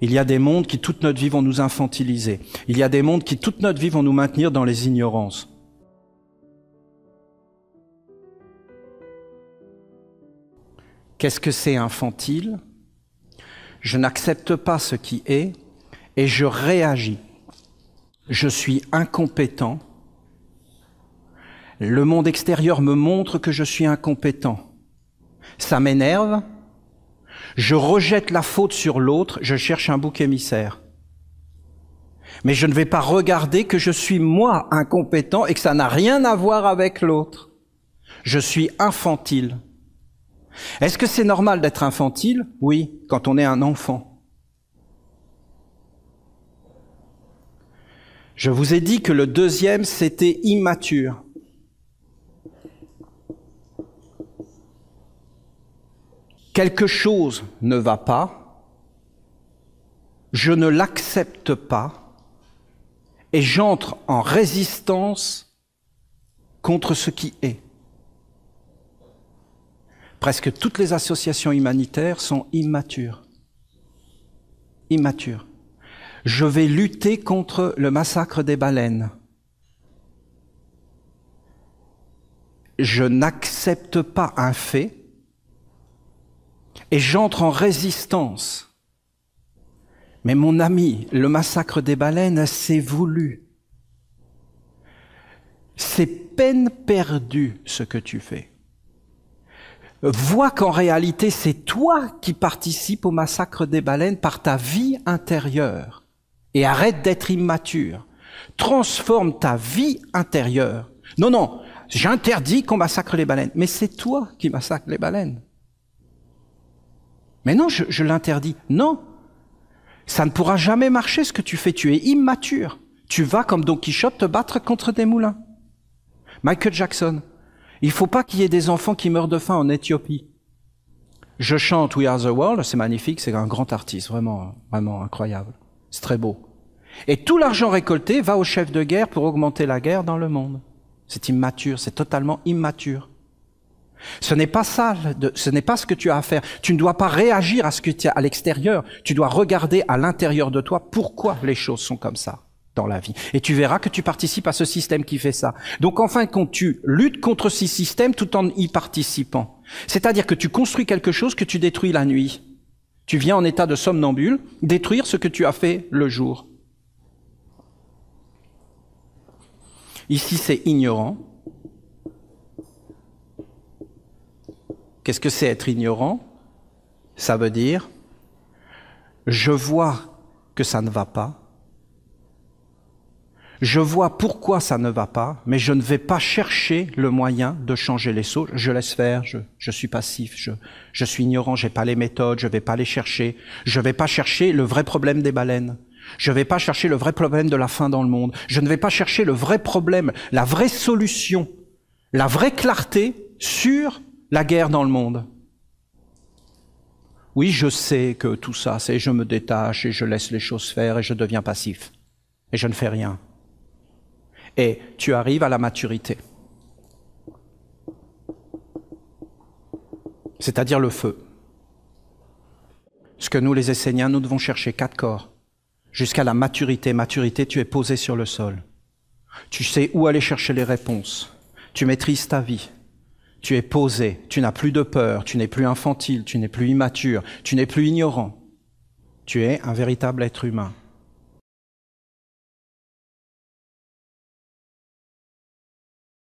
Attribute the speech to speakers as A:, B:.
A: Il y a des mondes qui toute notre vie vont nous infantiliser. Il y a des mondes qui toute notre vie vont nous maintenir dans les ignorances. Qu'est-ce que c'est infantile Je n'accepte pas ce qui est et je réagis. Je suis incompétent. Le monde extérieur me montre que je suis incompétent. Ça m'énerve, je rejette la faute sur l'autre, je cherche un bouc émissaire. Mais je ne vais pas regarder que je suis moi incompétent et que ça n'a rien à voir avec l'autre. Je suis infantile. Est-ce que c'est normal d'être infantile Oui, quand on est un enfant. Je vous ai dit que le deuxième, c'était immature. quelque chose ne va pas, je ne l'accepte pas et j'entre en résistance contre ce qui est. Presque toutes les associations humanitaires sont immatures. Immatures. Je vais lutter contre le massacre des baleines. Je n'accepte pas un fait et j'entre en résistance. Mais mon ami, le massacre des baleines, c'est voulu. C'est peine perdue ce que tu fais. Vois qu'en réalité, c'est toi qui participes au massacre des baleines par ta vie intérieure. Et arrête d'être immature. Transforme ta vie intérieure. Non, non, j'interdis qu'on massacre les baleines. Mais c'est toi qui massacres les baleines. Mais non, je, l'interdis. Non, ça ne pourra jamais marcher ce que tu fais. Tu es immature. Tu vas comme Don Quichotte te battre contre des moulins. Michael Jackson. Il faut pas qu'il y ait des enfants qui meurent de faim en Éthiopie. Je chante We Are the World, c'est magnifique, c'est un grand artiste, vraiment, vraiment incroyable. C'est très beau. Et tout l'argent récolté va au chef de guerre pour augmenter la guerre dans le monde. C'est immature, c'est totalement immature. Ce n'est pas ça, ce n'est pas ce que tu as à faire. Tu ne dois pas réagir à ce que tu as à l'extérieur. Tu dois regarder à l'intérieur de toi pourquoi les choses sont comme ça dans la vie. Et tu verras que tu participes à ce système qui fait ça. Donc enfin quand tu luttes contre ce système tout en y participant. C'est-à-dire que tu construis quelque chose que tu détruis la nuit. Tu viens en état de somnambule détruire ce que tu as fait le jour. Ici, c'est ignorant. Qu'est-ce que c'est être ignorant Ça veut dire, je vois que ça ne va pas, je vois pourquoi ça ne va pas, mais je ne vais pas chercher le moyen de changer les choses. Je laisse faire, je, suis passif, je, suis ignorant, j'ai pas les méthodes, je vais pas les chercher. Je vais pas chercher le vrai problème des baleines. Je ne vais pas chercher le vrai problème de la faim dans le monde. Je ne vais pas chercher le vrai problème, la vraie solution, la vraie clarté sur la guerre dans le monde. Oui, je sais que tout ça, c'est je me détache et je laisse les choses faire et je deviens passif et je ne fais rien. Et tu arrives à la maturité. C'est-à-dire le feu. Ce que nous, les Esséniens, nous devons chercher quatre corps. Jusqu'à la maturité. Maturité, tu es posé sur le sol. Tu sais où aller chercher les réponses. Tu maîtrises ta vie tu es posé, tu n'as plus de peur, tu n'es plus infantile, tu n'es plus immature, tu n'es plus ignorant. Tu es un véritable être humain.